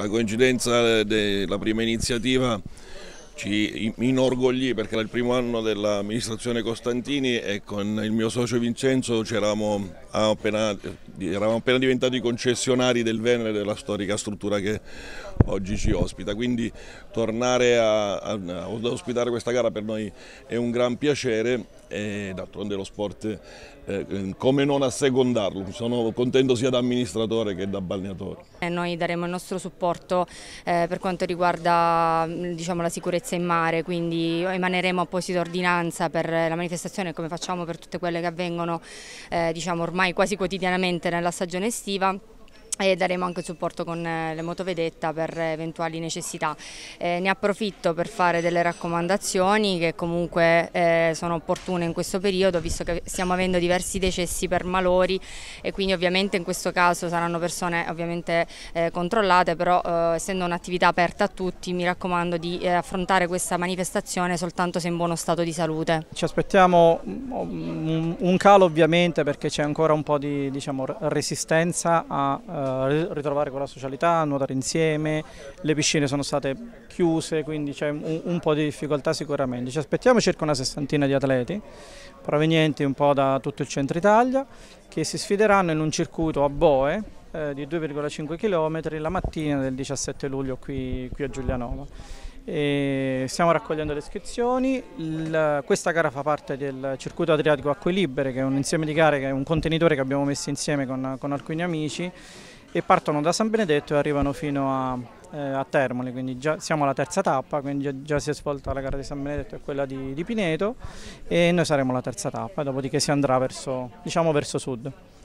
La coincidenza della prima iniziativa ci inorgoglì perché era il primo anno dell'amministrazione Costantini e con il mio socio Vincenzo eravamo ah, appena, eravamo appena diventati concessionari del Venere della storica struttura che oggi ci ospita. Quindi tornare a, a, ad ospitare questa gara per noi è un gran piacere e d'altronde lo sport eh, eh, come non assecondarlo, sono contento sia da amministratore che da balneatore. Eh, noi daremo il nostro supporto eh, per quanto riguarda diciamo, la sicurezza in mare, quindi emaneremo apposita ordinanza per la manifestazione come facciamo per tutte quelle che avvengono eh, diciamo, ormai quasi quotidianamente nella stagione estiva e daremo anche supporto con eh, le motovedetta per eventuali necessità. Eh, ne approfitto per fare delle raccomandazioni che comunque eh, sono opportune in questo periodo visto che stiamo avendo diversi decessi per malori e quindi ovviamente in questo caso saranno persone ovviamente eh, controllate però eh, essendo un'attività aperta a tutti mi raccomando di eh, affrontare questa manifestazione soltanto se in buono stato di salute. Ci aspettiamo un, calo ovviamente perché c'è ancora un po' di diciamo, resistenza a eh, ritrovare con la socialità, nuotare insieme, le piscine sono state chiuse, quindi c'è un, un, po' di difficoltà sicuramente. Ci aspettiamo circa una sessantina di atleti provenienti un po' da tutto il centro Italia che si sfideranno in un circuito a boe eh, di 2,5 km la mattina del 17 luglio qui, qui a Giulianova. E stiamo raccogliendo le iscrizioni, Il, questa gara fa parte del circuito adriatico acque libere che è un insieme di gare, che è un contenitore che abbiamo messo insieme con, con alcuni amici e partono da San Benedetto e arrivano fino a, eh, a Termoli, quindi già siamo alla terza tappa, quindi già, già, si è svolta la gara di San Benedetto e quella di, di Pineto e noi saremo alla terza tappa, dopodiché si andrà verso, diciamo, verso sud.